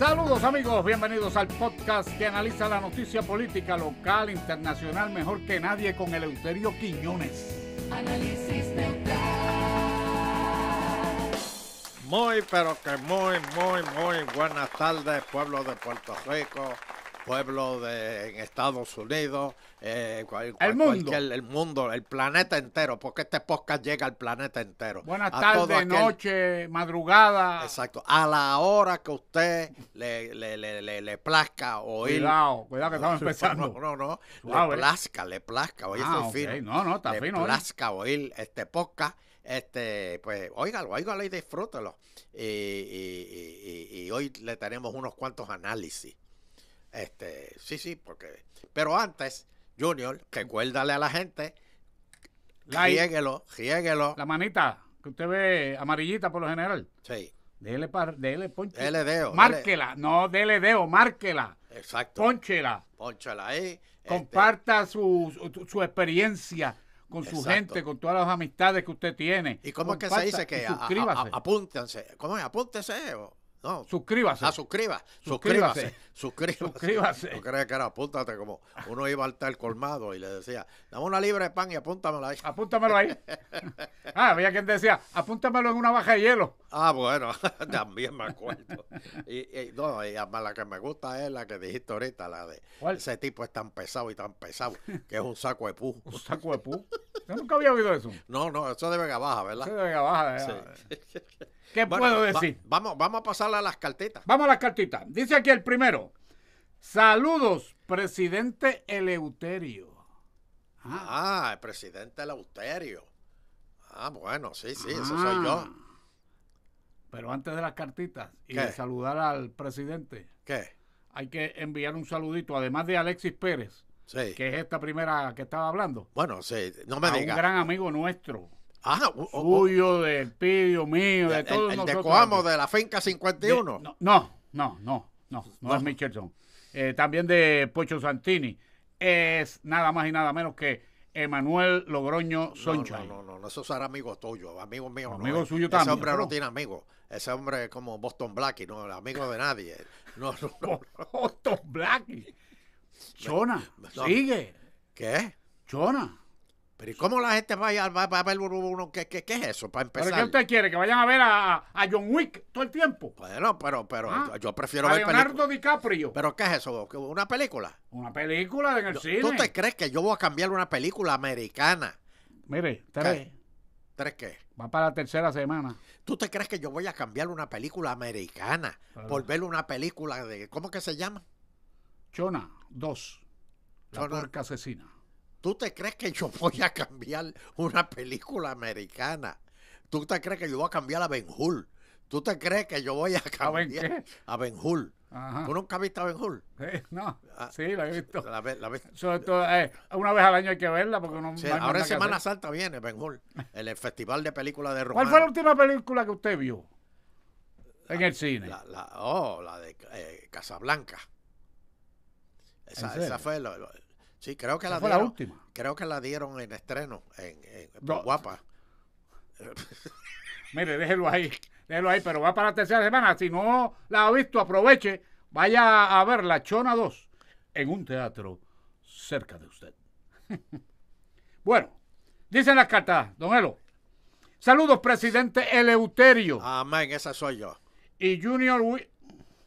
Saludos amigos, bienvenidos al podcast que analiza la noticia política local, internacional, mejor que nadie con Eleuterio Quiñones. Análisis neutral. Muy, pero que muy, muy, muy buenas tardes, pueblo de Puerto Rico pueblo de, Estados Unidos, eh, el mundo, el planeta entero, porque este podcast llega al planeta entero. Buenas tardes, noche, madrugada. Exacto, a la hora que usted le, le, le, le, le plazca oír. Cuidado, cuidado que estamos empezando. No, no, no, le plazca, le plazca, oye, ah, fino. No, no, está fino. Le plazca oír este podcast este, pues óigalo, óigalo y disfrútelo. Y, y, y, hoy le tenemos unos cuantos análisis este, sí, sí, porque. Pero antes, Junior, que cuérdale a la gente. riéguelo, La manita que usted ve amarillita por lo general. Sí. Dele, par, dele, ponche. Dele deo. Márquela. No, dele deo, márquela. Exacto. ponchela ponchela ahí. Este. Comparta su, su, experiencia con su gente, con todas las amistades que usted tiene. ¿Y cómo es que se dice que apúntense? ¿Cómo es? Apúntense. O? No, suscríbase. Ah, suscríbase. Suscríbase. Suscríbase. que era, apúntate como uno iba al tal colmado y le decía, dame una libra de pan y apúntamelo ahí. Apúntamelo ahí. ah, había quien decía, apúntamelo en una baja de hielo. Ah, bueno, también me acuerdo. Y, no, y además la que me gusta es la que dijiste ahorita, la de ese tipo es tan pesado y tan pesado que es un saco de pu. ¿Un saco de pu? Yo nunca había oído eso. No, no, eso es de Vega Baja, ¿verdad? Eso de Baja, Sí. ¿Qué puedo decir? vamos, vamos a pasar a las cartitas. Vamos a las cartitas. Dice aquí el primero. Saludos, presidente Eleuterio. Ah, el presidente Eleuterio. Ah, bueno, sí, sí, eso soy ah. yo. Pero antes de las cartitas y de saludar al presidente, ¿qué? Hay que enviar un saludito, además de Alexis Pérez, sí. que es esta primera que estaba hablando. Bueno, sí, no me digas. Un gran amigo nuestro. Ah, suyo, del Pidio, mío, de, el, de Coamo, de la finca 51. no, no, no, no, no, es Michelson. Eh, también de Pocho Santini. Es nada más y nada menos que Emanuel Logroño Soncha. No, no, no, no, eso será amigo tuyo, amigo mío. Amigo suyo también. Ese hombre no tiene amigos. Ese hombre es como Boston Blackie, no amigo de nadie. No, no, no. Boston Blackie. Chona, sigue. ¿Qué? Chona. Pero ¿y cómo la gente va a, ver uno? ¿Qué, es eso? Para empezar. ¿Pero qué usted quiere? ¿Que vayan a ver a, John Wick todo el tiempo? Bueno, pero, pero ah, yo prefiero ver Leonardo DiCaprio. ¿Pero qué es eso? ¿Una película? Una película en el cine. ¿Tú te crees que yo voy a cambiar una película americana? Mire, tres. ¿Tres qué? Va para la tercera semana. ¿Tú te crees que yo voy a cambiar una película americana por ver una película de... ¿Cómo que se llama? Chona 2. La Chona. asesina. ¿Tú te crees que yo voy a cambiar una película americana? ¿Tú te crees que yo voy a cambiar a Ben Hur? ¿Tú te crees que yo voy a cambiar a Ben, Hur? ¿Tú nunca has visto a Ben Hur? no, ah, sí, la he visto. La, eh, una vez al año hay que verla porque no, Ahora en Semana Santa viene Ben Hur, el, Festival de Películas de Roma. ¿Cuál fue la última película que usted vio en el cine? oh, la de eh, Casablanca. Esa, fue... la... Sí, creo que la dieron. última. Creo que la dieron en estreno, en, Guapa. Mire, déjelo ahí, déjelo ahí, pero va para la tercera semana. Si no la ha visto, aproveche, vaya a ver La Chona 2 en un teatro cerca de usted. bueno, dicen las cartas, don Elo. Saludos, presidente Eleuterio Amén, esa soy yo. y Junior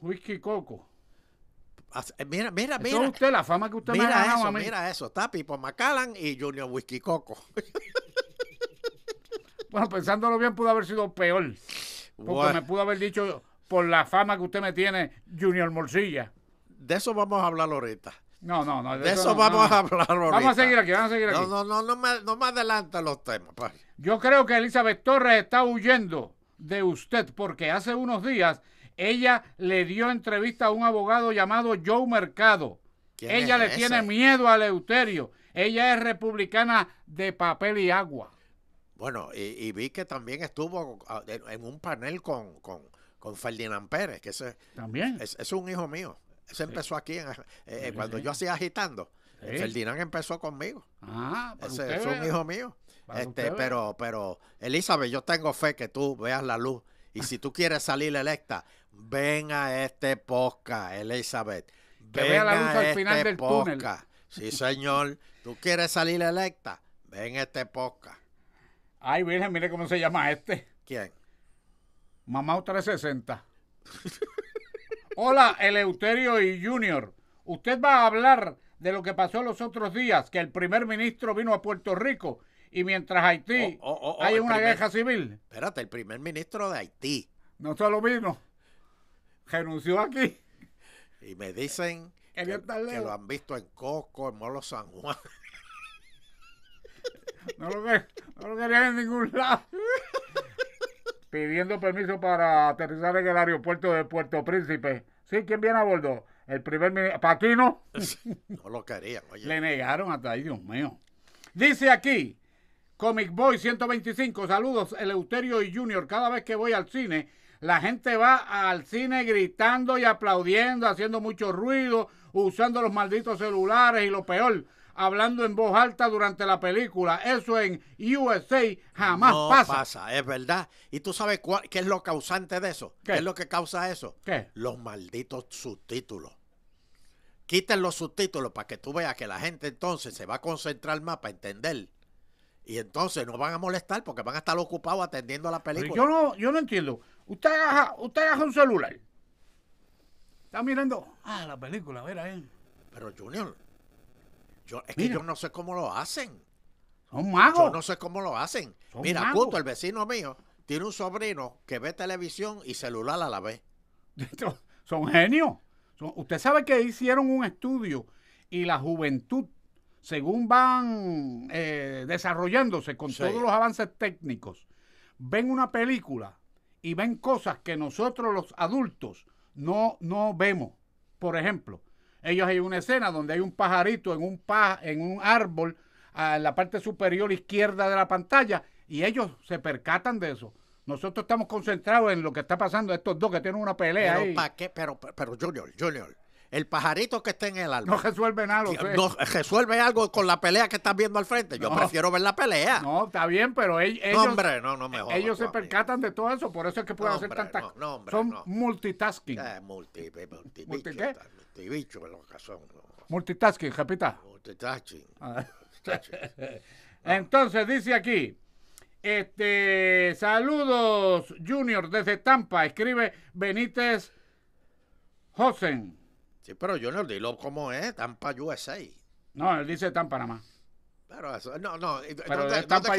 Whisky Coco. Eh, mira, mira, mira. usted, la fama que usted mira me ha eso, Mira eso, está Pipo Macallan y Junior Whisky Coco. bueno, pensándolo bien, pudo haber sido peor. Porque me pudo haber dicho, por la fama que usted me tiene, Junior Morcilla. De eso vamos a hablar ahorita. No, no, no. De, eso, vamos a hablar ahorita. Vamos a seguir aquí, vamos a seguir aquí. No, no, no, no me, no adelanta los temas. Pues. Yo creo que Elizabeth Torres está huyendo de usted porque hace unos días ella le dio entrevista a un abogado llamado Joe Mercado. Ella le tiene miedo a Leuterio. Ella es republicana de papel y agua. Bueno, y, vi que también estuvo ah, en un panel con, con, Ferdinand Pérez, que ese, también. Es, un hijo mío. Ese empezó aquí eh, cuando yo hacía agitando. Eh, Ferdinand empezó conmigo. Ah, es un hijo mío. Este, pero, pero, Elizabeth, yo tengo fe que tú veas la luz. Y si tú quieres salir electa, ven a este posca, Elizabeth. Ven la luz a al este final del Sí, señor. ¿Tú quieres salir electa? Ven a este posca. Ay, Virgen, mire cómo se llama este. ¿Quién? Mamá 360. Hola, Eleuterio y Junior. Usted va a hablar de lo que pasó los otros días, que el primer ministro vino a Puerto Rico y mientras Haití oh, oh, oh, hay una guerra civil. Espérate, el primer ministro de Haití. No lo vino renunció aquí. Y me dicen que, lo han visto en Coco en Molo San Juan. No lo, no lo querían en ningún lado. Pidiendo permiso para aterrizar en el aeropuerto de Puerto Príncipe. ¿Sí? ¿Quién viene a bordo? El primer ministro. Paquino. No lo querían, Le negaron hasta ahí, Dios mío. Dice aquí, Comic Boy 125, saludos, Eleuterio y Junior. Cada vez que voy al cine la gente va al cine gritando y aplaudiendo, haciendo mucho ruido, usando los malditos celulares y lo peor, hablando en voz alta durante la película. Eso en USA jamás no pasa. es verdad. ¿Y tú sabes cuál, qué es lo causante de eso? ¿Qué? ¿Qué es lo que causa eso? ¿Qué? Los malditos subtítulos. Quiten los subtítulos para que tú veas que la gente entonces se va a concentrar más para entender y entonces no van a molestar porque van a estar ocupados atendiendo la película. Yo no, yo no entiendo. Usted agarra, usted un celular. Está mirando. Ah, la película, mira ahí. Eh. Pero Junior, yo, es que yo no sé cómo lo hacen. Son magos. Yo no sé cómo lo hacen. mira, magos. el vecino mío tiene un sobrino que ve televisión y celular a la vez. Son genios. usted sabe que hicieron un estudio y la juventud según van eh, desarrollándose con todos los avances técnicos, ven una película y ven cosas que nosotros los adultos no, no vemos. Por ejemplo, ellos hay una escena donde hay un pajarito en un, en un árbol en la parte superior izquierda de la pantalla y ellos se percatan de eso. Nosotros estamos concentrados en lo que está pasando estos dos que tienen una pelea. Pero, qué? Pero, pero, Junior, Junior, el pajarito que está en el alma No resuelve nada. no, resuelve algo con la pelea que están viendo al frente. Yo prefiero ver la pelea. No, está bien, pero ellos. hombre, Ellos se percatan de todo eso, por eso es que pueden hacer tantas. No, son multitasking. Eh, Multitasking, capita. Multitasking. Ah. Ah. Entonces dice aquí. Este, saludos, Junior, desde Tampa. Escribe Benítez Josen. Sí, pero Junior, dilo como es, Tampa USA. No, él dice Tampa nada Pero eso, no, no, ¿dónde, Tampa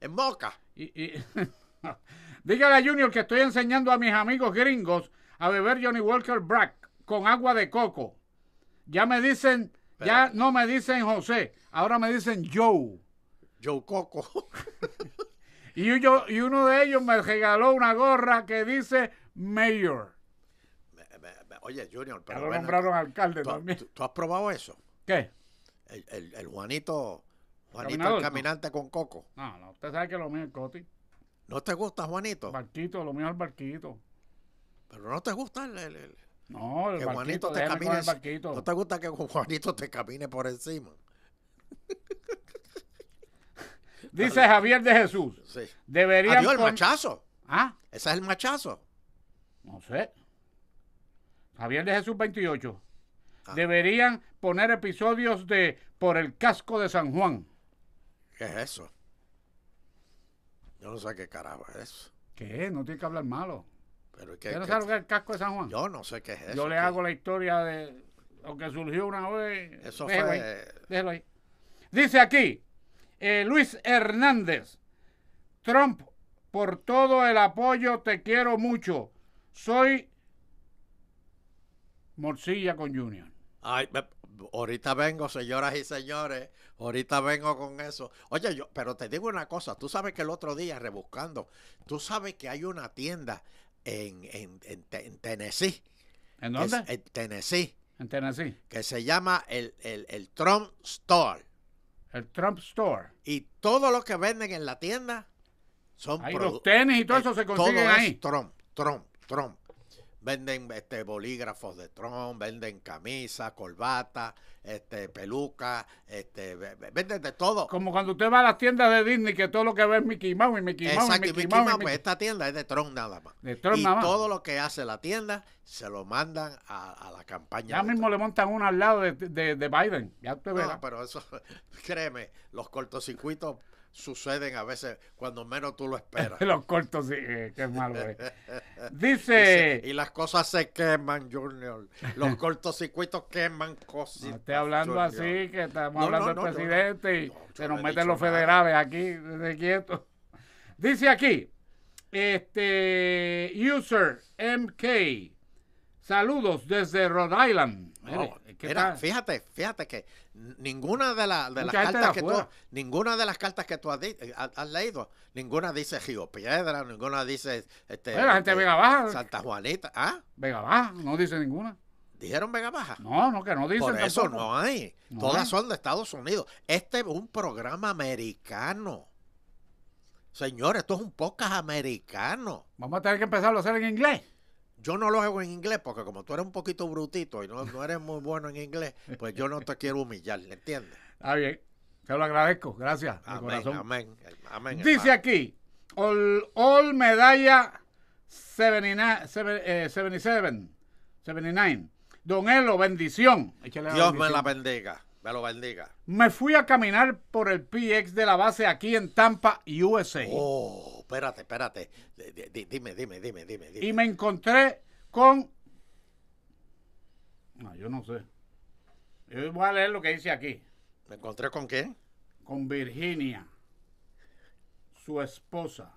En Boca. Y, y Dígale a Junior que estoy enseñando a mis amigos gringos a beber Johnny Walker Brack con agua de coco. Ya me dicen, ya no me dicen José, ahora me dicen Joe. Joe Coco. y uno de ellos me regaló una gorra que dice Mayor. Oye, Junior, pero. Ya lo nombraron alcalde ¿tú, has probado eso? ¿Qué? El, Juanito. Juanito, el caminante con coco. No, no, usted sabe que lo mío es Coti. ¿No te gusta, Juanito? Barquito, lo mío es el barquito. Pero no te gusta el. no, barquito, te camine, No te gusta que Juanito te camine por encima. Dice Javier de Jesús. Sí. Deberían. Adiós, el machazo. ¿Ah? Ese es el machazo. No sé. Javier de Jesús 28. Ah. Deberían poner episodios de Por el casco de San Juan. ¿Qué es eso? Yo no sé qué carajo es eso. ¿Qué? No tiene que hablar malo. Pero es el casco de San Juan? Yo no sé qué es eso. Yo le hago la historia de lo que surgió una vez. Eso fue... ahí. Dice aquí, eh, Luis Hernández, Trump, por todo el apoyo, te quiero mucho. Soy Morcilla con Junior. Ay, ahorita vengo, señoras y señores, ahorita vengo con eso. Oye, yo, pero te digo una cosa, tú sabes que el otro día, rebuscando, tú sabes que hay una tienda en, en, en, Tennessee. ¿En dónde? en Tennessee. En Tennessee. Que se llama el, Trump Store. El Trump Store. Y todo lo que venden en la tienda son... Ahí los tenis y todo eh, eso se consigue ahí. Todo Trump, Trump, Trump venden este bolígrafos de Tron venden camisas, corbata, este peluca, este venden de todo. Como cuando usted va a las tiendas de Disney que todo lo que ve es Mickey Mouse y Mickey Mouse. Exacto, y Mickey, Mouse, pues, esta tienda es de Trump nada más. y todo lo que hace la tienda se lo mandan a, la campaña. Ya mismo le montan uno al lado de, de, Biden, ya usted pero eso, créeme, los cortocircuitos suceden a veces cuando menos tú lo esperas. Los cortos, eh, qué malo Dice... Y, las cosas se queman, Junior. Los cortos cortocircuitos queman cosas. No hablando así, que estamos hablando del presidente y se nos meten los federales aquí, desde quieto. Dice aquí, este, user MK, saludos desde Rhode Island fíjate, fíjate que ninguna de, las cartas que tú, ninguna de las cartas que tú has, eh, leído, ninguna dice Gio Piedra, ninguna dice este, este, Santa Juanita, ¿ah? Vega Baja, no dice ninguna. ¿Dijeron Vega Baja? No, no, que no dice Por eso no hay. Todas son de Estados Unidos. Este es un programa americano. Señores, esto es un podcast americano. Vamos a tener que empezarlo a hacer en inglés. Yo no lo hago en inglés porque como tú eres un poquito brutito y no, eres muy bueno en inglés, pues yo no te quiero humillar, ¿entiendes? ah, bien. Te lo agradezco. Gracias. Amén, Amén, amén, Dice aquí, all, medalla 79, 77, 79. Don Elo, bendición. Dios me la bendiga. Me lo bendiga. Me fui a caminar por el PX de la base aquí en Tampa, USA. Oh espérate, espérate. Dime, dime, dime, dime, dime. Y me encontré con. No, yo no sé. Yo voy a leer lo que dice aquí. ¿Me encontré con qué? Con Virginia, su esposa.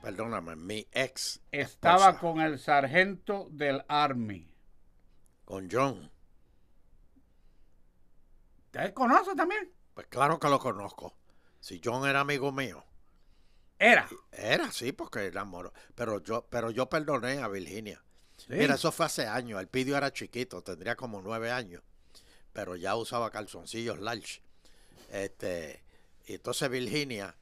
Perdóname, mi ex. Estaba con el sargento del Army. Con John. ¿Te conoce también? Pues claro que lo conozco. Si John era amigo mío. Era. Era, sí, porque era moro. Pero yo, pero yo perdoné a Virginia. Mira, eso fue hace años. El pidio era chiquito, tendría como nueve años. Pero ya usaba calzoncillos large. Este, y entonces Virginia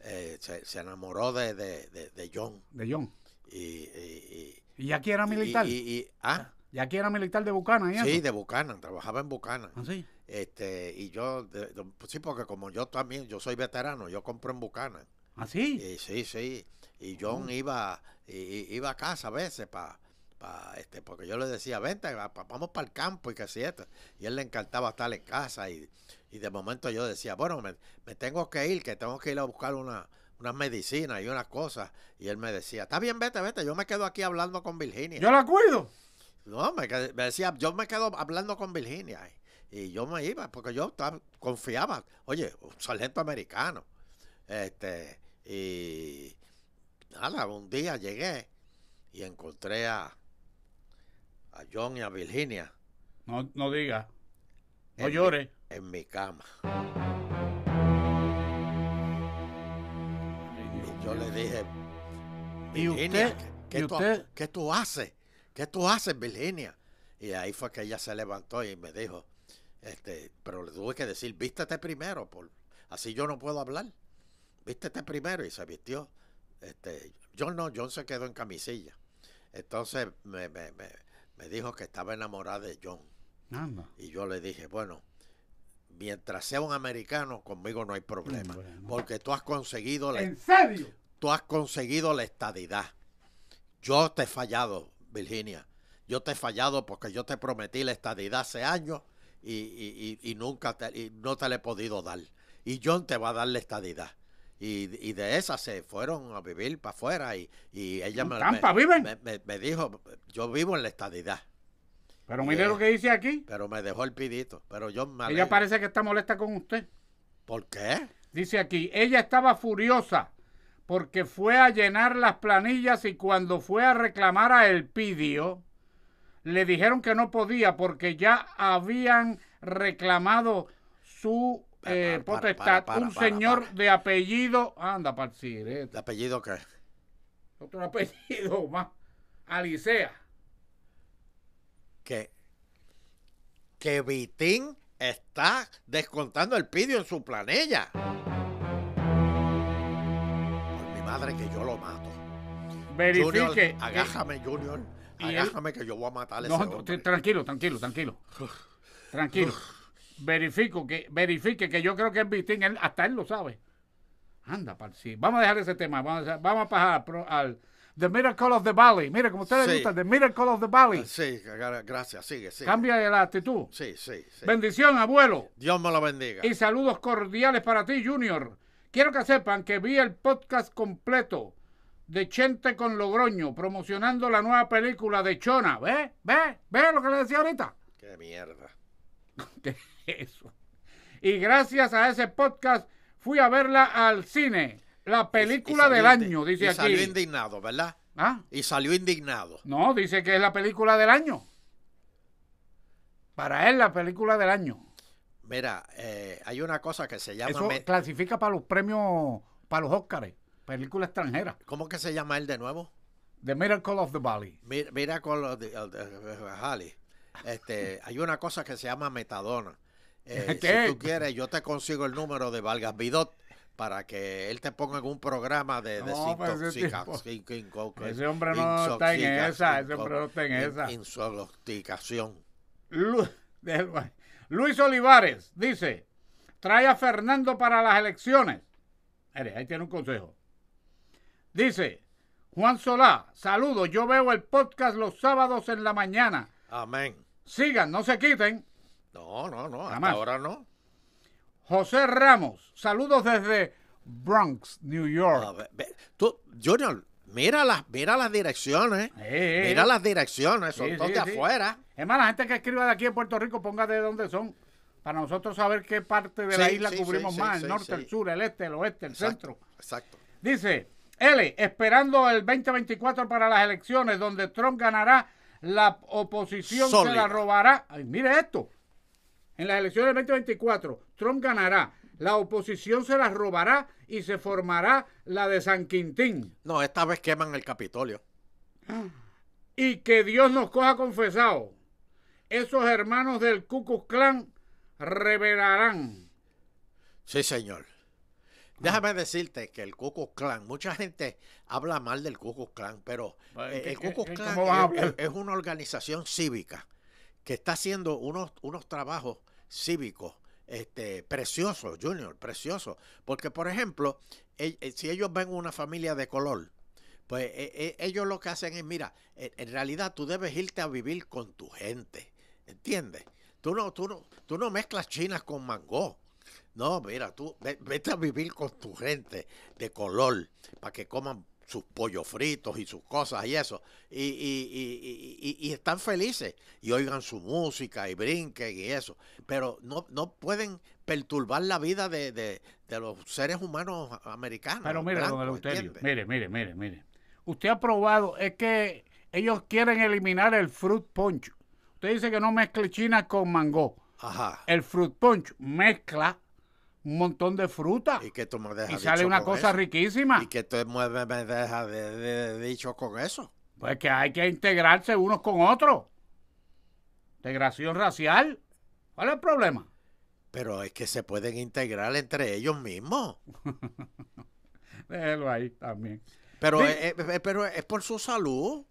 eh, se, enamoró de, John. De John. Y, y, y, aquí era militar. Y, ¿ah? aquí era militar de Bucana? sí, de Bucana. Trabajaba en Bucana. Así. ¿Ah, este, y yo, pues sí, porque como yo también, yo soy veterano, yo compro en Bucana. ¿Ah, sí? sí, sí. Y John oh. iba, iba a casa a veces para Pa, este, porque yo le decía, vente, vamos para el campo y que siete Y él le encantaba estar en casa y, y de momento yo decía, bueno, me, tengo que ir, que tengo que ir a buscar una, unas medicinas y unas cosas. Y él me decía, está bien, vete, vete, yo me quedo aquí hablando con Virginia. Yo la cuido. No, me decía, yo me quedo hablando con Virginia. Y yo me iba, porque yo confiaba. Oye, un sargento americano. Este, y nada, un día llegué y encontré a, a John y a Virginia. No, no diga. No llores. en mi cama. Y yo le dije, Virginia, ¿qué, ¿qué tú haces? ¿Qué tú haces, Virginia? Y ahí fue que ella se levantó y me dijo, este, pero le tuve que decir, vístete primero, por, así yo no puedo hablar. Vístete primero y se vistió. Este, John no, John se quedó en camisilla. Entonces me, me, me, dijo que estaba enamorada de John. Y yo le dije, bueno, mientras sea un americano, conmigo no hay problema. Porque tú has conseguido la, Tú has conseguido la estadidad. Yo te he fallado, Virginia. Yo te he fallado porque yo te prometí la estadidad hace años y, y, nunca te, y no te le he podido dar. Y John te va a dar la estadidad. Y, de esa se fueron a vivir para afuera y, ella me, dijo, yo vivo en la estadidad. Pero mire lo que dice aquí. Pero me dejó el pidito. Pero yo me Ella parece que está molesta con usted. ¿Por qué? Dice aquí, ella estaba furiosa porque fue a llenar las planillas y cuando fue a reclamar a El Pidio, le dijeron que no podía porque ya habían reclamado su eh, potestad un señor de apellido. Anda, para ¿De apellido qué? Otro apellido más. Alicia. ¿Qué? que Vitín está descontando el pidio en su planilla. Por mi madre que yo lo mato. Verifique. Eh, agájame, Junior. Y que yo voy a matar Tranquilo, tranquilo, tranquilo. Tranquilo. Verifico que, verifique que yo creo que el Vitín, él, hasta él lo sabe. Anda, par, sí. Vamos a dejar ese tema. Vamos a, pasar al The Miracle of the Valley. Mira, como ustedes gustan, les The Miracle of the Valley. Sí, gracias. Sigue, sigue. Cambia la actitud. Sí, sí, sí. Bendición, abuelo. Dios me lo bendiga. Y saludos cordiales para ti, Junior. Quiero que sepan que vi el podcast completo de Chente con Logroño, promocionando la nueva película de Chona. ¿Ve? ¿Ve? ¿Ve lo que le decía ahorita? ¡Qué mierda! ¿Qué es eso? Y gracias a ese podcast fui a verla al cine. La película del año, dice y Salió indignado, ¿verdad? ¿Ah? Y salió indignado. No, dice que es la película del año. Para él, la película del año. Mira, eh, hay una cosa que se llama. Eso clasifica para los premios, para los Óscares película extranjera. ¿Cómo que se llama él de nuevo? The Miracle of the Valley. Miracle of the, Valley. Este, hay una cosa que se llama metadona. Eh, si tú quieres, yo te consigo el número de Vargas Bidot para que él te ponga en un programa de, desintoxicación. Ese hombre no está en esa, ese hombre no está en esa. Luis Olivares dice, trae a Fernando para las elecciones. ahí tiene un consejo. Dice, Juan Solá, saludos, yo veo el podcast los sábados en la mañana. Amén. Sigan, no se quiten. No, no, no, hasta ahora no. José Ramos, saludos desde Bronx, New York. tú, Junior, mira las, mira las direcciones. mira las direcciones, son de afuera. Es más, la gente que escriba de aquí en Puerto Rico, ponga de dónde son. Para nosotros saber qué parte de la isla cubrimos más, el norte, el sur, el este, el oeste, el centro. Exacto. Dice, L, esperando el 2024 para las elecciones, donde Trump ganará, la oposición se la robará. mire esto. En las elecciones del 2024, Trump ganará. La oposición se la robará y se formará la de San Quintín. No, esta vez queman el Capitolio. Y que Dios nos coja confesado. Esos hermanos del Ku Klan revelarán. Sí, señor. Déjame decirte que el Cucu Clan, mucha gente habla mal del cucu Clan, pero eh, el Cucu Clan es, una organización cívica que está haciendo unos, unos trabajos cívicos este, preciosos, Junior, preciosos. Porque, por ejemplo, si ellos ven una familia de color, pues e, e, ellos lo que hacen es, mira, en realidad tú debes irte a vivir con tu gente, ¿entiendes? Tú no, tú no, tú no mezclas chinas con mango. No, mira, tú vete a vivir con tu gente de color para que coman sus pollos fritos y sus cosas y eso. Y, están felices y oigan su música y brinquen y eso. Pero no, pueden perturbar la vida de, los seres humanos americanos. Pero mire, blancos, don Eleuterio, mire, mire, mire, mire. Usted ha probado, es que ellos quieren eliminar el fruit punch. Usted dice que no mezcle china con mango. Ajá. El fruit punch mezcla un montón de fruta. Y que tú me Y sale una cosa riquísima. Y que tú me, me dejas de, dicho con eso. Pues que hay que integrarse unos con otros. Integración racial. ¿Cuál es el problema? Pero es que se pueden integrar entre ellos mismos. Déjelo ahí también. Pero, eh, eh, pero es por su salud.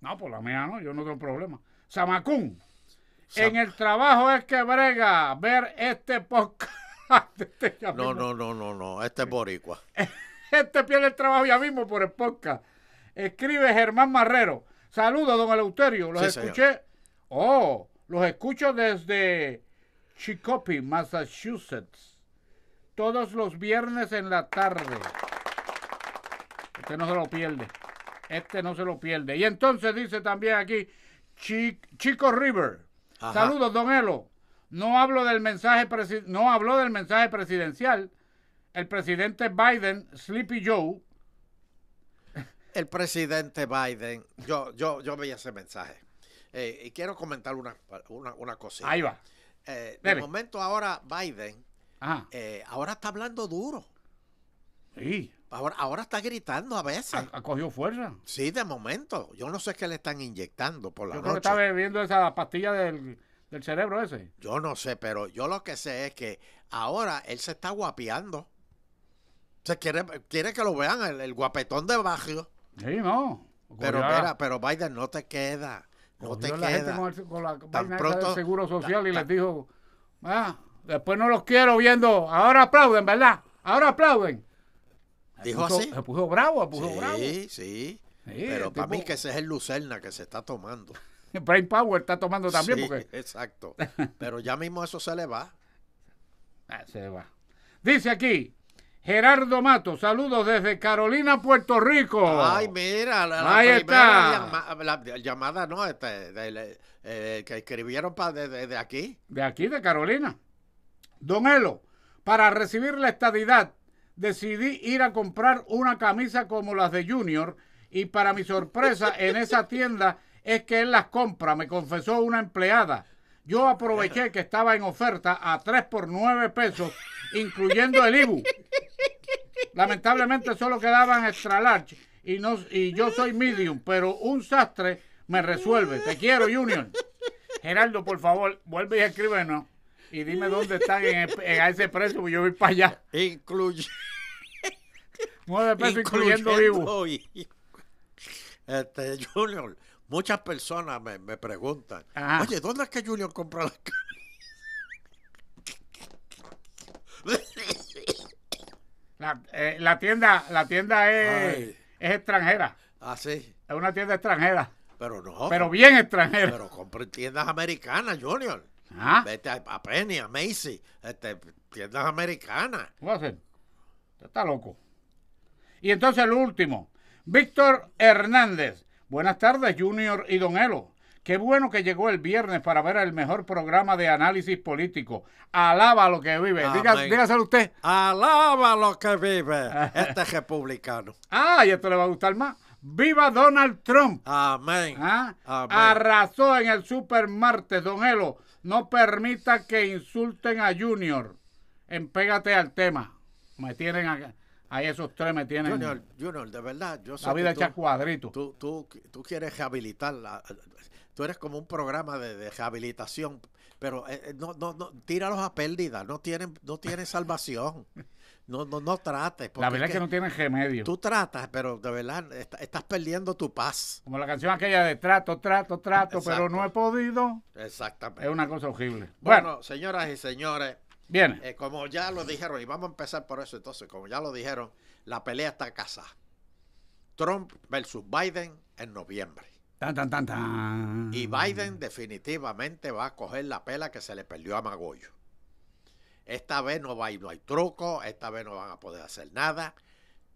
No, por la mía no, yo no tengo problema. Samacún. En el trabajo es que brega ver este podcast. Este no, no, no, no, no. Este es boricua. este pierde el trabajo ya mismo por el podcast. Escribe Germán Marrero. Saludos, don Eleuterio. Los escuché. Oh, los escucho desde Chicopee, Massachusetts. Todos los viernes en la tarde. Este no se lo pierde. Este no se lo pierde. Y entonces dice también aquí Chico River. Saludos, don Elo. No hablo del mensaje no habló del mensaje presidencial. El presidente Biden, Sleepy Joe. El presidente Biden, yo, yo, yo veía ese mensaje. Eh, y quiero comentar una, una, cosita. Ahí va. Eh, de momento ahora Biden, eh, ahora está hablando duro. Sí. Ahora, ahora está gritando a veces. Ha, cogido fuerza. Sí, de momento. Yo no sé qué le están inyectando por la yo Creo que está bebiendo esa pastilla del, del, cerebro ese. Yo no sé, pero yo lo que sé es que ahora él se está guapeando. Se quiere, quiere que lo vean, el, guapetón de barrio. Sí, no. Pero mira, pero Biden no te queda. No te queda. con, la pronto, del seguro social y les dijo, ah, después no los quiero viendo. Ahora aplauden, ¿verdad? Ahora aplauden. Dijo Se puso bravo, bravo. Sí, sí. Pero para mí que ese es el lucerna que se está tomando. Brain Power está tomando también. Sí, Exacto. Pero ya mismo eso se le va. Ah, se le va. Dice aquí, Gerardo Mato, saludos desde Carolina, Puerto Rico. Ay, mira, la, llamada, ¿no? Este, eh, eh, que escribieron pa, de, de, aquí. De aquí, de Carolina. Don Elo, para recibir la estadidad, decidí ir a comprar una camisa como las de Junior y para mi sorpresa en esa tienda es que él las compra, me confesó una empleada. Yo aproveché que estaba en oferta a 3 por 9 pesos, incluyendo el IBU. Lamentablemente solo quedaban extra large y, no, y yo soy medium, pero un sastre me resuelve. Te quiero, Junior. Gerardo, por favor, vuelve y escríbenos y dime dónde están en, ese precio, Porque yo voy para allá. Incluye. Muy incluyendo, vivo. este, Junior, muchas personas me, preguntan, oye, ¿dónde es que Junior compra La, eh, la tienda, la tienda es, es, extranjera. Ah, Es una tienda extranjera. Pero no. Pero bien extranjera. Pero en tiendas americanas, Junior. ¿Ah? Vete a, Penny, a Macy, este, tiendas americanas. ¿Cómo hacen? Está loco. Y entonces el último, Víctor Hernández. Buenas tardes, Junior y Don Elo. Qué bueno que llegó el viernes para ver el mejor programa de análisis político. Alaba lo que vive. dígaselo usted. Alaba lo que vive. Este republicano. Ah, y esto le va a gustar más. ¡Viva Donald Trump! Amén. ¿Ah? Amén. Arrasó en el super martes Don Elo. No permita que insulten a Junior. Empégate al tema. Me tienen a Ahí esos tres me tienen. Junior, Junior de verdad, yo sabía. La vida cuadrito. Tú, tú, tú quieres rehabilitarla. Tú eres como un programa de, rehabilitación, pero eh, eh, no, no, no, tíralos a pérdida. No tienen, no tienen salvación. No, no, no trates. La verdad es que, no tienes remedio. Tú tratas, pero de verdad estás perdiendo tu paz. Como la canción aquella de trato, trato, trato, pero no he podido. Exactamente. Es una cosa horrible. Bueno, señoras y señores. Bien. Eh, como ya lo dijeron, y vamos a empezar por eso entonces, como ya lo dijeron, la pelea está casada. Trump versus Biden en noviembre. Tan, tan, tan, tan. Y Biden definitivamente va a coger la pela que se le perdió a Magoyo. Esta vez no, va, no hay truco, esta vez no van a poder hacer nada.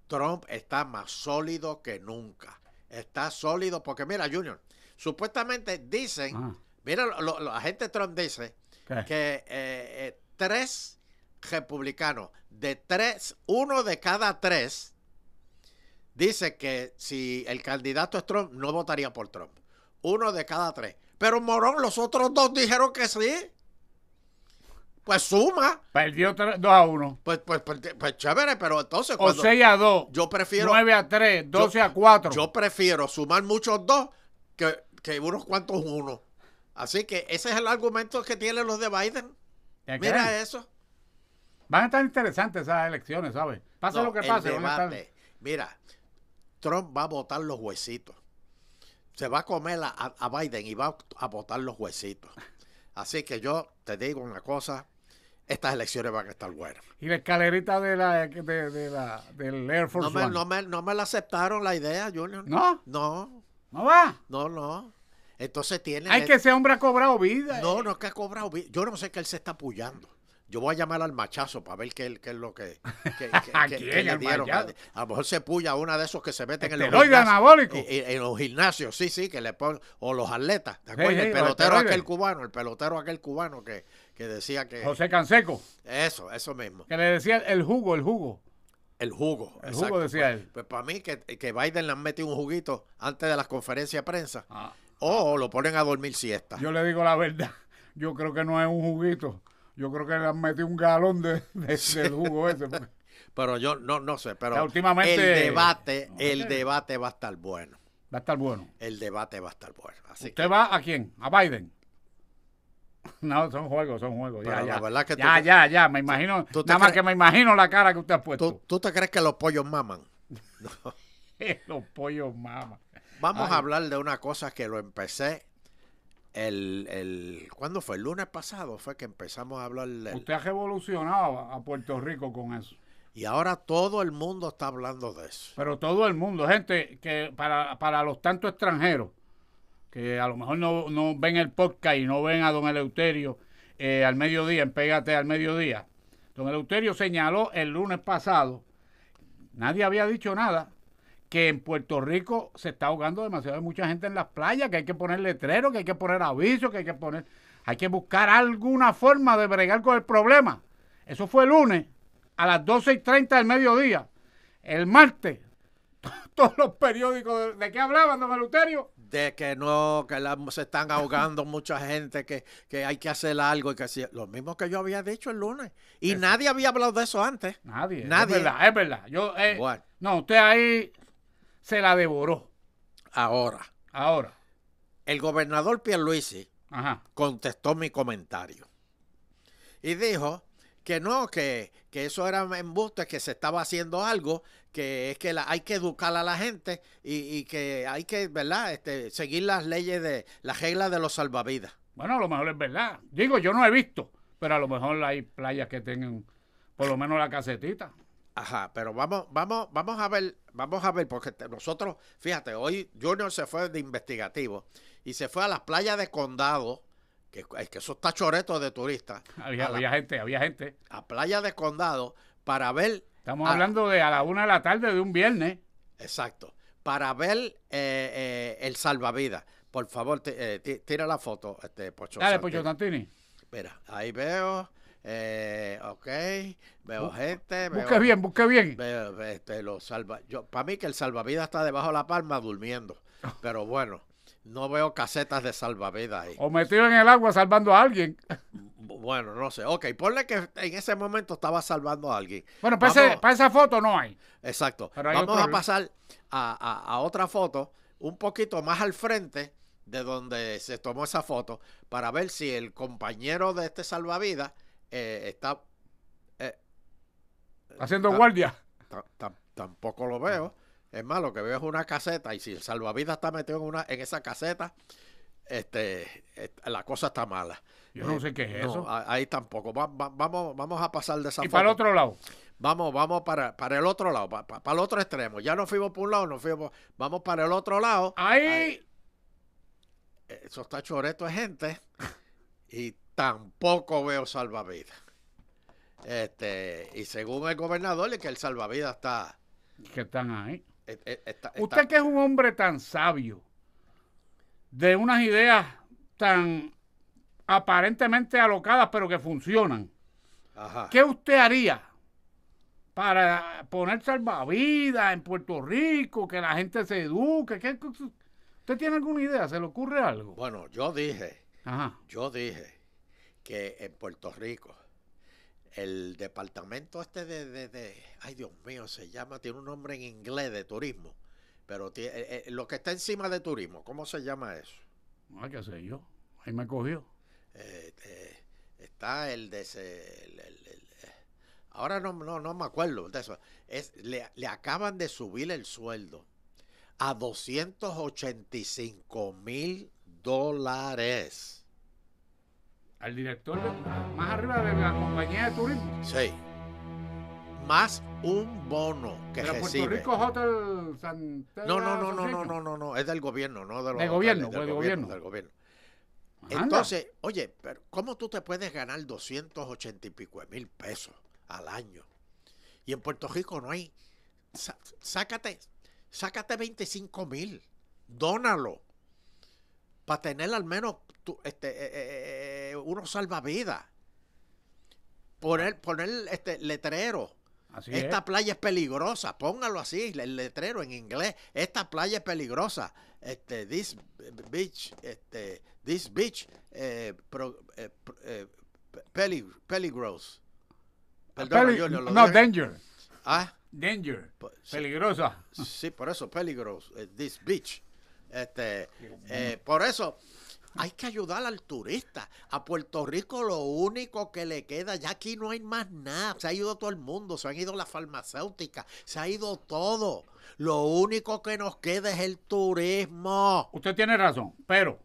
Trump está más sólido que nunca. Está sólido porque, mira, Junior, supuestamente dicen, ah. mira, la gente Trump dice que eh, eh, tres republicanos, de tres, uno de cada tres, dice que si el candidato es Trump, no votaría por Trump. Uno de cada tres. Pero morón, los otros dos dijeron que sí. Pues suma. Perdió 2 a 1. Pues pues, pues, pues, chévere, pero entonces. O 6 a 2. Yo prefiero. 9 a 3, 12 a 4. Yo prefiero sumar muchos 2 que, que unos cuantos 1. Así que ese es el argumento que tienen los de Biden. Mira eso. Van a estar interesantes esas elecciones, ¿sabes? Pase lo que pase. Debate, van a Mira, Trump va a votar los huesitos. Se va a comer a, a Biden y va a votar los huesitos. Así que yo te digo una cosa, estas elecciones van a estar buenas. Y la escalerita de la, del Air Force no me, One. No me, no me la aceptaron la idea, Junior. ¿No? No. ¿No va? No, no. Entonces tiene... hay que ese hombre ha cobrado vida. No, eh. no es que ha cobrado vida. Yo no sé que él se está apoyando. Yo voy a llamar al machazo para ver qué, es lo que, ¿A quién, le dieron. A lo mejor se puya uno de esos que se meten en los anabólico En, en, los gimnasios, sí, sí, que le ponen. O los atletas. acuerdo? el pelotero aquel cubano, el pelotero aquel cubano que, que decía que... José Canseco. Eso, eso mismo. Que le decía el jugo, el jugo. El jugo. El jugo decía pues, él. Pues, para mí que, que, Biden le han metido un juguito antes de las conferencias de prensa. Ah. O lo ponen a dormir siesta. Yo le digo la verdad. Yo creo que no es un juguito. Yo creo que le han metido un galón de, jugo ese. pero yo no, no sé. Pero últimamente, el debate, el debate va a estar bueno. Va a estar bueno. El debate va a estar bueno. Así ¿Usted va a quién? ¿A Biden? No, son juegos, son juegos. Ya, ya. ya, me imagino. nada más que me imagino la cara que usted ha puesto. ¿Tú, te crees que los pollos maman? los pollos maman. Vamos a hablar de una cosa que lo empecé el, el ¿Cuándo fue? El lunes pasado fue que empezamos a hablar. usted ha revolucionado a Puerto Rico con eso. Y ahora todo el mundo está hablando de eso. Pero todo el mundo, gente, que para los tantos extranjeros que a lo mejor no, ven el podcast y no ven a don Eleuterio eh, al mediodía, en Pégate al mediodía. Don Eleuterio señaló el lunes pasado, nadie había dicho nada, que en Puerto Rico se está ahogando demasiado mucha gente en las playas, que hay que poner letreros, que hay que poner avisos, que hay que poner... Hay que buscar alguna forma de bregar con el problema. Eso fue el lunes a las 12 y 30 del mediodía. El martes, todos los periódicos, ¿de, de qué hablaban, don Eleuterio? que no, que se están ahogando mucha gente, que, hay que hacer algo. y que Lo mismo que yo había dicho el lunes. Y nadie había hablado de eso antes. Nadie. Nadie. Es verdad, es verdad. Yo, eh, No, usted ahí se la devoró. Ahora. Ahora. El gobernador Pierluisi contestó mi comentario y dijo que no, que, que eso era embuste, que se estaba haciendo algo, que es que la, hay que educar a la gente y, que hay que, ¿verdad?, este, seguir las leyes de, las reglas de los salvavidas. Bueno, a lo mejor es verdad. Digo, yo no he visto, pero a lo mejor hay playas que tengan por lo menos la casetita. Ajá, pero vamos, vamos, vamos a ver, vamos a ver, porque nosotros, fíjate, hoy Junior se fue de investigativo y se fue a las playas de condado que, que eso está choreto de turistas. Había, gente, había gente. A Playa de Condado para ver. Estamos hablando de a la una de la tarde de un viernes. Exacto. Para ver eh, eh, el salvavidas. Por favor, eh, tira la foto, este, Pocho. Dale, Pocho Santini. Mira, ahí veo. Eh, ok, veo gente. Busque bien, busque bien. Este, salva. Yo, para mí que el salvavidas está debajo de la palma durmiendo. Pero bueno, no veo casetas de salvavidas ahí. O metido en el agua salvando a alguien. Bueno, no sé. Ok, ponle que en ese momento estaba salvando a alguien. Bueno, para, para esa foto no hay. Exacto. Vamos a pasar a, otra foto, un poquito más al frente de donde se tomó esa foto, para ver si el compañero de este salvavidas eh, está... Eh, Haciendo guardia. Tampoco lo veo. Es más, lo que veo es una caseta y si el salvavidas está metido en, una, en esa caseta, este, la cosa está mala. Yo no eh, sé qué es eh, eso. ahí tampoco. vamos, vamos a pasar de esa ¿Y para el otro lado? Vamos, vamos para, el otro lado, para, el otro extremo. Ya no fuimos por un lado, no fuimos. Vamos para el otro lado. ¡Ahí! Eh, eso está choreto de gente. y tampoco veo salvavidas. Este, y según el gobernador, es que el salvavidas está. Que están ahí. Eh, eh, usted que es un hombre tan sabio, de unas ideas tan aparentemente alocadas, pero que funcionan. ¿Qué usted haría para poner salvavidas en Puerto Rico, que la gente se eduque? ¿Usted tiene alguna idea? ¿Se le ocurre algo? Bueno, yo dije, yo dije que en Puerto Rico el departamento este de, ay Dios mío, se llama, tiene un nombre en inglés de turismo, pero eh, eh, lo que está encima de turismo, ¿cómo se llama eso? Ah, qué sé yo, ahí me cogió. cogido. Este, está el de ese, ahora no, no, no me acuerdo de eso, es, le, le acaban de subir el sueldo a 285 mil dólares al director más arriba de la compañía de turismo. Sí. Más un bono que Pero Puerto Rico Hotel No, no, no, no, no, no, no, no, es del gobierno, no de los. Del pues, gobierno, del, gobierno, del gobierno. Entonces, oye, pero ¿cómo tú te puedes ganar 280 y pico mil pesos al año? Y en Puerto Rico no hay. sácate, sácate 25 mil, dónalo, para tener al menos este, eh, eh, eh, eh vida Poner, poner este letrero. esta playa es peligrosa, póngalo así, el letrero en inglés. Esta playa es peligrosa. Este, this beach, este, this beach, eh, peligros. no, danger. Ah, danger. peligrosa. Sí, por eso, peligros. this beach. Este, por eso hay que ayudar al turista. A Puerto Rico lo único que le queda, ya aquí no hay más nada. Se ha ido todo el mundo, se han ido las farmacéuticas, se ha ido todo. Lo único que nos queda es el turismo. Usted tiene razón, pero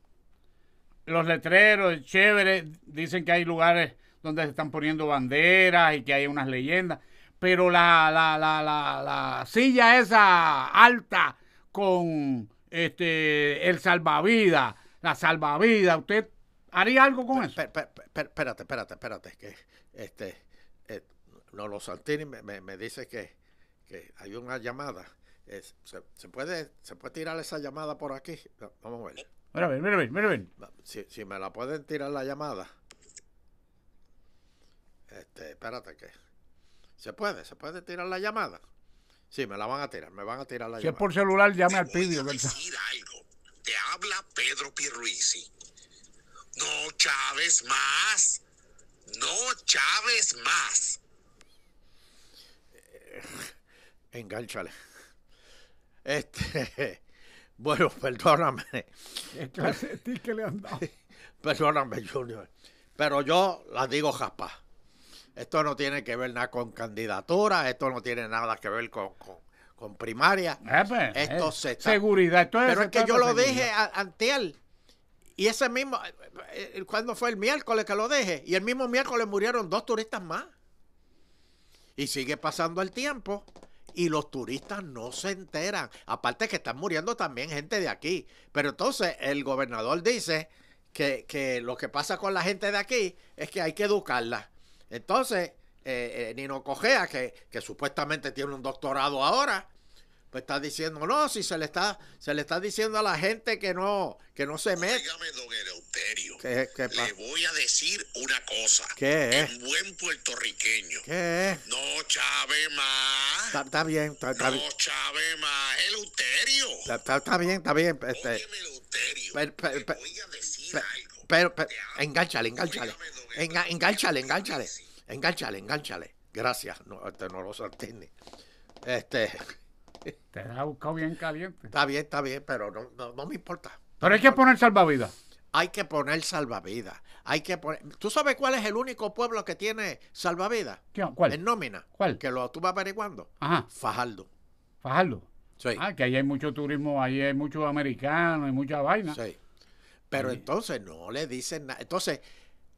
los letreros chéveres dicen que hay lugares donde se están poniendo banderas y que hay unas leyendas, pero la, la, la, la silla esa alta con este el salvavidas la salvavidas, usted haría algo con eso. Espérate, espérate, espérate, que este, no, eh, lo Santini me, me, dice que, que, hay una llamada. se, puede, ¿Se puede tirar esa llamada por aquí? Vamos a ver. Mira, mira, Si, me la pueden tirar la llamada. Este, espérate que. ¿Se puede? ¿Se puede tirar la llamada? Sí, me la van a tirar, me van a tirar la llamada. Si es por celular, llame al pidio. algo te habla Pedro Pierluisi. No Chávez más. No Chávez más. Eh, enganchale Este. Bueno, perdóname. le han dado? Perdóname, Junior. Pero yo la digo jaspa. Esto no tiene que ver nada con candidatura, esto no tiene nada que ver con, con primaria. Eh, pues, eh, esto se Seguridad. Pero es que yo lo dije ante él Y ese mismo, eh, cuando fue el miércoles que lo dejé, y el mismo miércoles murieron dos turistas más. Y sigue pasando el tiempo y los turistas no se enteran. Aparte que están muriendo también gente de aquí. Pero entonces el gobernador dice que, que lo que pasa con la gente de aquí es que hay que educarla. Entonces, eh, eh, Nino Cogea, que, supuestamente tiene un doctorado ahora, pues está diciendo, no, si se le está, se le está diciendo a la gente que no, que no se mete. ¿Qué, le voy a decir una cosa. ¿Qué es? Un buen puertorriqueño. ¿Qué es? No chave más. Está, bien, está, bien. No chave más, Eleuterio. Está, bien, está bien. Este, voy a decir algo. Pero, engánchale, Engánchale, engánchale. Gracias, no, este no lo sostiene. Este. Te has buscado bien caliente. Está bien, está bien, pero no, me importa. Pero hay que poner salvavidas. Hay que poner salvavidas. Hay que poner... ¿Tú sabes cuál es el único pueblo que tiene salvavidas? ¿Cuál? En nómina. ¿Cuál? Que lo estuve averiguando. Ajá. Fajardo. Fajardo. Sí. Ah, que ahí hay mucho turismo, ahí hay muchos americanos, hay mucha vaina. Sí. Pero entonces no le dicen nada. Entonces,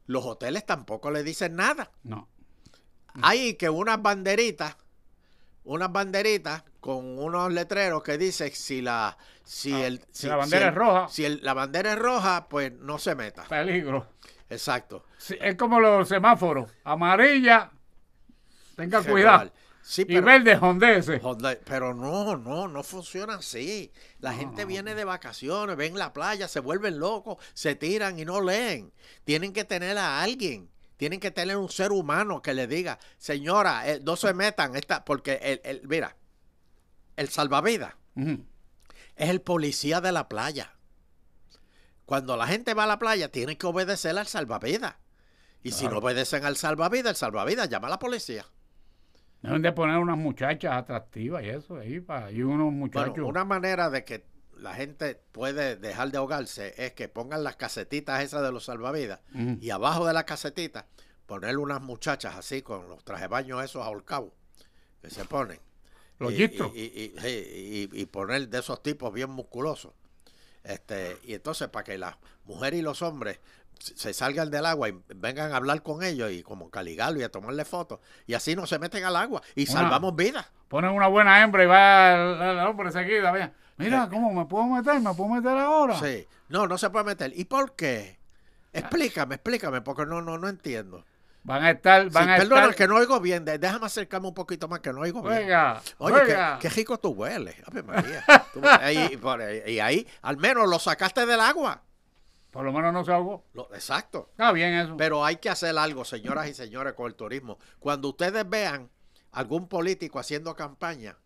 los hoteles tampoco le dicen nada. No. Hay que unas banderitas, unas banderitas con unos letreros que dicen si la si ah, el si, la bandera es roja, si la bandera es roja, pues no se meta. Peligro. Exacto. es como los semáforos, amarilla, tenga cuidado. Sí, pero, y verde Pero no, no, no funciona así. La gente viene de vacaciones, ven la playa, se vuelven locos, se tiran y no leen. Tienen que tener a alguien. Tienen que tener un ser humano que le diga, señora, eh, no se metan, esta, porque el, mira, el salvavidas es el policía de la playa. Cuando la gente va a la playa, tiene que obedecer al salvavidas. Y si no obedecen al salvavidas, el salvavidas llama a la policía. Deben de poner unas muchachas atractivas y eso ahí para, y unos muchachos. una manera de que la gente puede dejar de ahogarse es que pongan las casetitas esas de los salvavidas y abajo de las casetitas poner unas muchachas así con los trajes baños esos ahorcados que se ponen. Los y, y, poner de esos tipos bien musculosos. Este, y entonces para que las mujeres y los hombres se salgan del agua y vengan a hablar con ellos y como caligarlo y a tomarle fotos. Y así no se meten al agua y salvamos vidas. Ponen una buena hembra y va el, hombre seguida. Mira, eh. ¿cómo me puedo meter? ¿Me puedo meter ahora? Sí, no, no se puede meter. ¿Y por qué? Ah. Explícame, explícame, porque no, no, no entiendo. Van a estar, van a perdona, que no oigo bien. Déjame acercarme un poquito más, que no oigo bien. Oye, que Qué, rico tú hueles. María. Eh, eh, y, ahí, al menos lo sacaste del agua. Por lo menos no se ahogó. Lo, exacto. Está bien eso. Pero hay que hacer algo, señoras y señores, con el turismo. Cuando ustedes vean algún político haciendo campaña,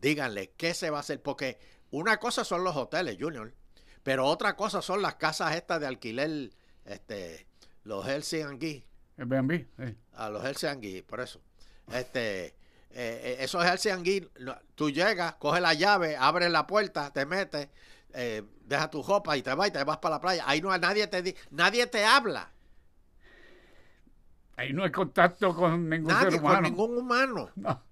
díganle qué se va a hacer. Porque una cosa son los hoteles, Junior, pero otra cosa son las casas estas de alquiler, este, los Helsinki. El sí. A los Helsinki, por eso. Este, eh, eh esos Helsinki, tú llegas, coges la llave, abres la puerta, te metes eh, deja tu ropa y te vas te vas para la playa. Ahí no nadie te nadie te habla. Ahí no hay contacto con ningún ser humano. ningún humano.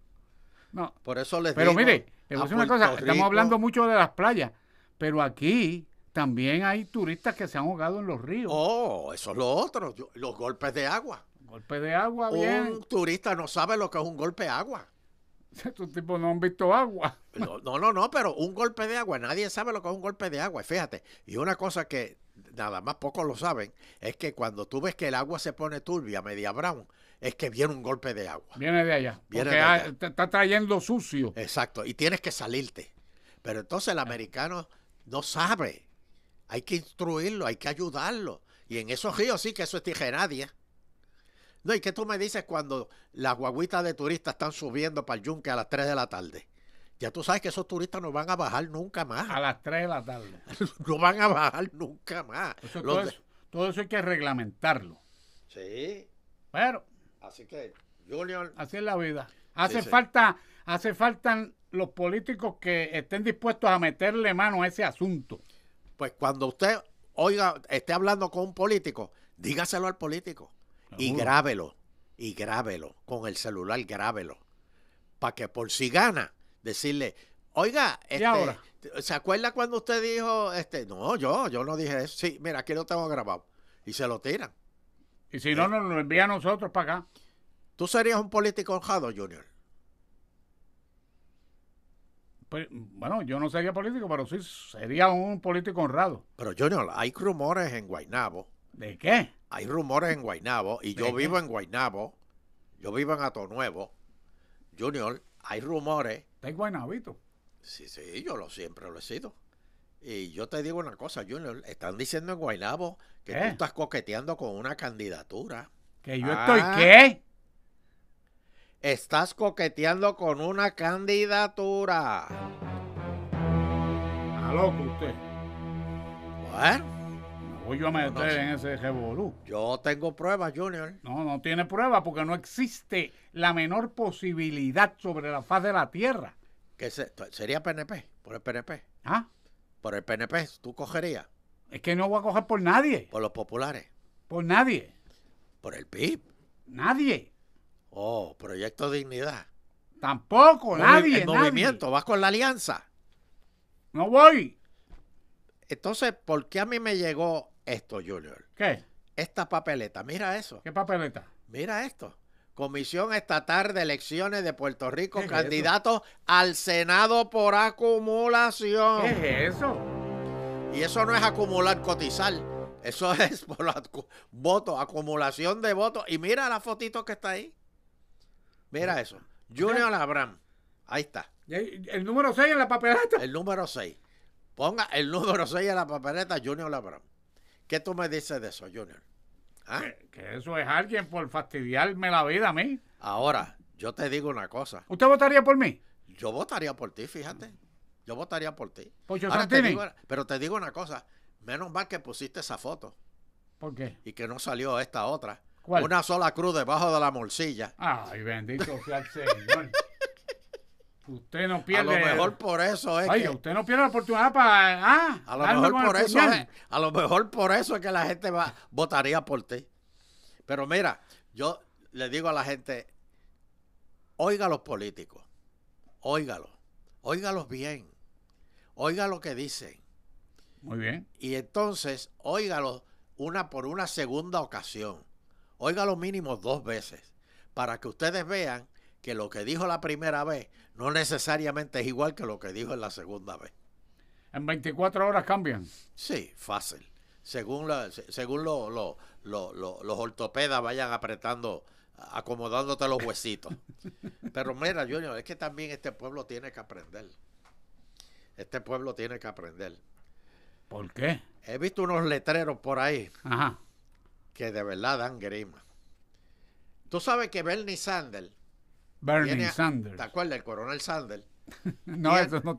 No. Por eso les Pero mire, estamos hablando mucho de las playas, pero aquí también hay turistas que se han ahogado en los ríos. Oh, eso es lo otro, los golpes de agua. Golpes de agua, Un turista no sabe lo que es un golpe de agua. Estos tipos no han visto agua. No, no, no, pero un golpe de agua, nadie sabe lo que es un golpe de agua. Fíjate, y una cosa que nada más pocos lo saben, es que cuando tú ves que el agua se pone turbia, media brown, es que viene un golpe de agua. Viene de allá. Viene de te está trayendo sucio. Exacto, y tienes que salirte. Pero entonces el americano no sabe. Hay que instruirlo, hay que ayudarlo. Y en esos ríos sí que eso es nadie. No, ¿y qué tú me dices cuando las guaguitas de turistas están subiendo para el yunque a las 3 de la tarde? Ya tú sabes que esos turistas no van a bajar nunca más. A las 3 de la tarde. no van a bajar nunca más. todo, eso, hay que reglamentarlo. Sí. Pero. Así que, Junior. Así es la vida. Hace falta, hace los políticos que estén dispuestos a meterle mano a ese asunto. Pues cuando usted oiga, esté hablando con un político, dígaselo al político y grábelo, y grábelo, con el celular grábelo, para que por si gana, decirle, oiga, este, ¿se acuerda cuando usted dijo, este, no, yo, yo no dije eso, sí, mira, aquí lo tengo grabado, y se lo tiran. Y si no, eh. nos lo envía a nosotros para acá. ¿Tú serías un político honrado, Junior? Pues, bueno, yo no sería político, pero sí sería un político honrado. Pero Junior, hay rumores en Guaynabo. ¿De qué? hay rumores en Guainabo y yo vivo en Guainabo, yo vivo en Nuevo Junior, hay rumores. ¿estás en Guainabito? Sí, sí, yo lo siempre lo he sido. Y yo te digo una cosa, Junior, están diciendo en Guainabo que tú ¿Eh? estás coqueteando con una candidatura. ¿Que yo ah. estoy qué? Estás coqueteando con una candidatura. Está loco usted. Bueno voy yo a en ese revolú. Yo tengo pruebas, Junior. No, no tiene pruebas porque no existe la menor posibilidad sobre la faz de la tierra. Que sería PNP, por el PNP. ¿Ah? Por el PNP, tú cogerías. Es que no voy a coger por nadie. Por los populares. Por nadie. Por el PIB. Nadie. Oh, Proyecto Dignidad. Tampoco, nadie. El movimiento, vas con la alianza. No voy. Entonces, ¿por qué a mí me llegó esto, Junior. ¿Qué? Esta papeleta, mira eso. ¿Qué papeleta? Mira esto. Comisión Estatal de Elecciones de Puerto Rico, Candidato al Senado por acumulación. ¿Qué es eso? Y eso no es acumular, cotizar. Eso es por votos, acumulación de votos. Y mira la fotito que está ahí. Mira eso. Junior Abraham. Ahí está. El número 6 en la papeleta. El número 6. Ponga el número 6 en la papeleta, Junior Abraham. ¿Qué tú me dices de eso, Junior? ¿Ah? Que, eso es alguien por fastidiarme la vida a mí. Ahora, yo te digo una cosa. ¿Usted votaría por mí? Yo votaría por ti, fíjate. Yo votaría por ti. Pues pero te digo una cosa. Menos mal que pusiste esa foto. ¿Por qué? Y que no salió esta otra. ¿Cuál? Una sola cruz debajo de la morcilla. Ay, bendito sea el Señor. Usted no pierde. A lo mejor por eso es. usted no pierde la oportunidad para. Ah, a, lo mejor por eso es, que la gente va, votaría por ti. Pero mira, yo le digo a la gente: oiga a los políticos. oígalos, Óigalos bien. Oiga lo que dicen. Muy bien. Y entonces, óigalos una por una segunda ocasión. Oiga mínimo dos veces. Para que ustedes vean que lo que dijo la primera vez no necesariamente es igual que lo que dijo en la segunda vez. ¿En 24 horas cambian? Sí, fácil. Según, según los ortopedas vayan apretando, acomodándote los huesitos. Pero mira, Junior, es que también este pueblo tiene que aprender. Este pueblo tiene que aprender. ¿Por qué? He visto unos letreros por ahí que de verdad dan grima. Tú sabes que Bernie Sanders Bernie Sanders. ¿Te acuerdas del coronel Sanders? no, eso no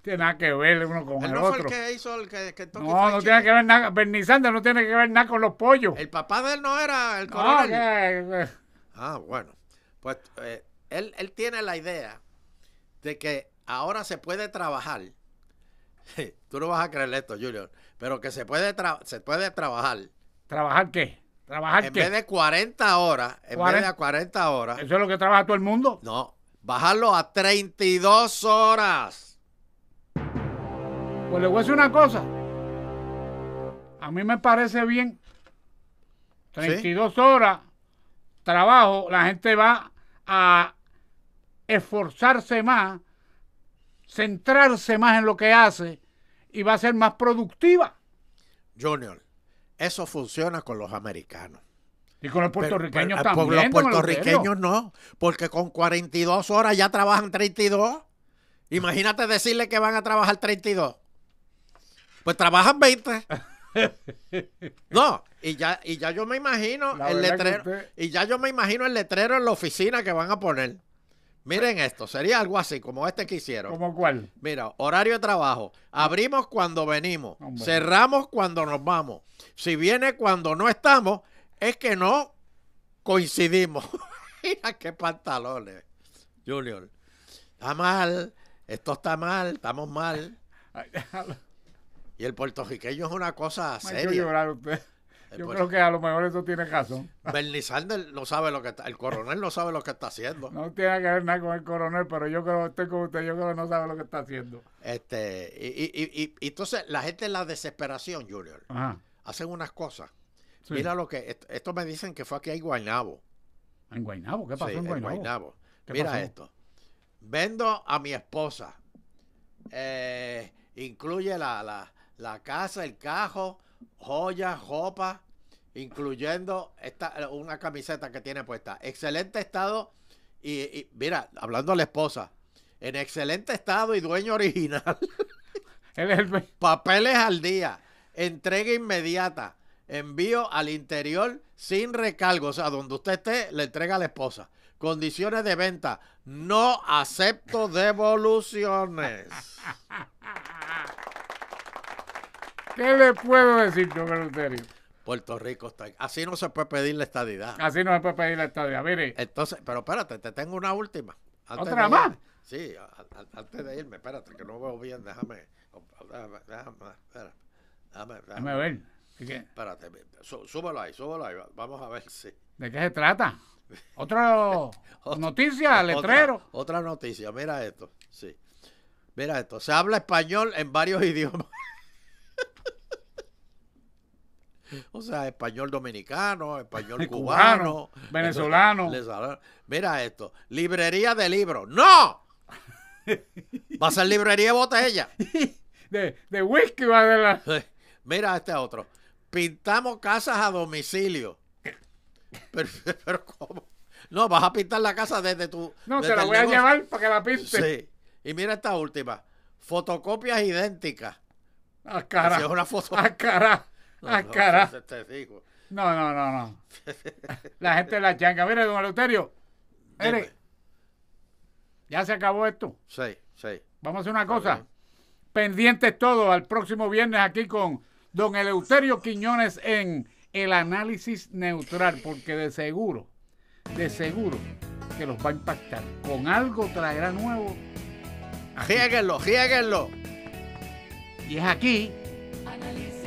tiene nada que ver uno con él el no otro. Fue el que hizo el que, que no, no tiene que ver nada. Bernie Sanders no tiene que ver nada con los pollos. El papá de él no era el coronel. Eh, ah, bueno. Pues eh, él, él tiene la idea de que ahora se puede trabajar. Tú no vas a creer esto, Junior, pero que se puede, se puede trabajar. ¿Trabajar qué? ¿Trabajar en vez de 40 horas, en vez de 40 horas. ¿Eso es lo que trabaja todo el mundo? No, bajarlo a 32 horas. Pues le voy a decir una cosa. A mí me parece bien. 32 horas trabajo, la gente va a esforzarse más, centrarse más en lo que hace y va a ser más productiva. Junior, eso funciona con los americanos. Y con los puertorriqueños eh, también. Con los puertorriqueños no, porque con 42 horas ya trabajan 32. Imagínate decirle que van a trabajar 32. Pues trabajan 20. No, y ya, y ya yo me imagino el letrero. Y ya yo me imagino el letrero en la oficina que van a poner. Miren esto, sería algo así, como este que hicieron. ¿Como cuál? Mira, horario de trabajo. Abrimos cuando venimos, cerramos cuando nos vamos. Si viene cuando no estamos, es que no coincidimos. Mira qué pantalones, Junior. Está mal, esto está mal, estamos mal. Y el puertorriqueño es una cosa seria. Eh, yo pues, creo que a lo mejor eso tiene caso Bernie Sanders no sabe lo que está, el coronel no sabe lo que está haciendo. No tiene que ver nada con el coronel, pero yo creo, estoy con usted, yo creo que no sabe lo que está haciendo. Este, y, y, y entonces la gente en la desesperación, Junior, hacen unas cosas. Mira lo que, esto me dicen que fue aquí en Guaynabo. ¿En Guaynabo? ¿Qué pasó en Guaynabo? Mira esto. Vendo a mi esposa. Eh, incluye la, la casa, el cajo, joyas, ropa, incluyendo esta, una camiseta que tiene puesta. Excelente estado. Y, mira, hablando a la esposa, en excelente estado y dueño original. Papeles al día, entrega inmediata, envío al interior sin recargo. O sea, donde usted esté, le entrega a la esposa. Condiciones de venta, no acepto devoluciones. ¿Qué le puedo decir, yo, Eleuterio? Puerto Rico está. Así no se puede pedir la estadidad. Así no se puede pedir la estadidad, mire. Entonces, pero espérate, te tengo una última. ¿Otra más? sí, antes de irme, espérate, que no veo bien, déjame. Déjame, déjame, déjame, ver. Espérate, Súbelo ahí, súbelo ahí, vamos a ver si. ¿De qué se trata? otra noticia, letrero. otra noticia, mira esto, sí. Mira esto, se habla español en varios idiomas. o sea, español dominicano, español cubano, venezolano. mira esto, librería de libros. ¡No! Va a ser librería de botella. De, de whisky va de la... Mira este otro. Pintamos casas a domicilio. Pero, ¿cómo? No, vas a pintar la casa desde tu... No, se la voy a llevar para que la pinte. Sí. Y mira esta última. Fotocopias idénticas. a ah, cara. Es una foto. Ah, cara. Ah, carajo. No, no, no, no. La gente de la changa. Mire, don Eleuterio. Mire. Ya se acabó esto. Sí, sí. Vamos a hacer una cosa. Pendientes todos al próximo viernes aquí con don Eleuterio Quiñones en el análisis neutral, porque de seguro, de seguro que los va a impactar. Con algo traerá nuevo. Ríguenlo, ríguenlo. Y es aquí. Análisis.